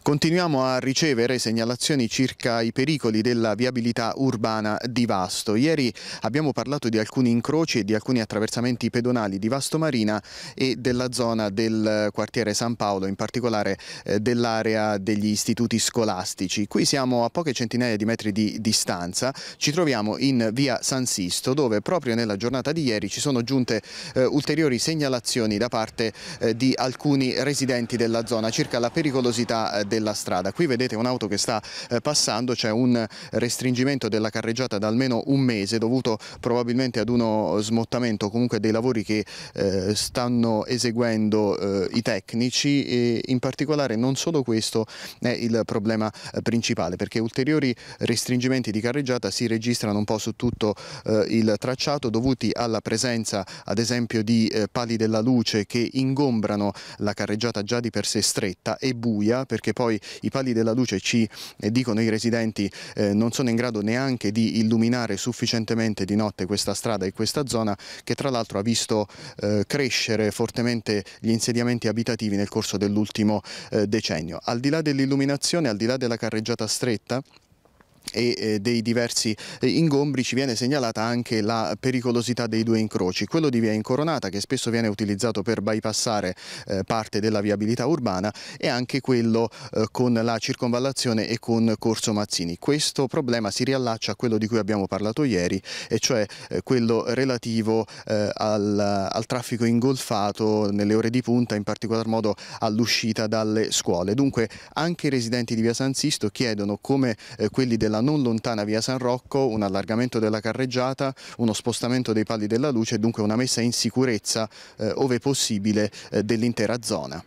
Continuiamo a ricevere segnalazioni circa i pericoli della viabilità urbana di Vasto. Ieri abbiamo parlato di alcuni incroci e di alcuni attraversamenti pedonali di Vasto Marina e della zona del quartiere San Paolo, in particolare eh, dell'area degli istituti scolastici. Qui siamo a poche centinaia di metri di distanza, ci troviamo in via San Sisto dove proprio nella giornata di ieri ci sono giunte eh, ulteriori segnalazioni da parte eh, di alcuni residenti della zona circa la pericolosità della strada. Qui vedete un'auto che sta eh, passando, c'è un restringimento della carreggiata da almeno un mese dovuto probabilmente ad uno smottamento comunque dei lavori che eh, stanno eseguendo eh, i tecnici e in particolare non solo questo è il problema principale perché ulteriori restringimenti di carreggiata si registrano un po' su tutto il tracciato dovuti alla presenza ad esempio di pali della luce che ingombrano la carreggiata già di per sé stretta e buia perché poi i pali della luce ci eh, dicono i residenti eh, non sono in grado neanche di illuminare sufficientemente di notte questa strada e questa zona che tra l'altro ha visto eh, crescere fortemente gli insediamenti abitativi nel corso dell'ultimo eh, decennio. Al di là dell'illuminazione, al di là della carreggiata stretta, e dei diversi eh, ingombri ci viene segnalata anche la pericolosità dei due incroci, quello di via Incoronata che spesso viene utilizzato per bypassare eh, parte della viabilità urbana e anche quello eh, con la circonvallazione e con Corso Mazzini. Questo problema si riallaccia a quello di cui abbiamo parlato ieri e cioè quello relativo al, al traffico ingolfato nelle ore di punta, in particolar modo all'uscita dalle scuole. Dunque anche i residenti di via San Sisto chiedono come quelli della nella non lontana via San Rocco, un allargamento della carreggiata, uno spostamento dei pali della luce e dunque una messa in sicurezza, eh, ove possibile, eh, dell'intera zona.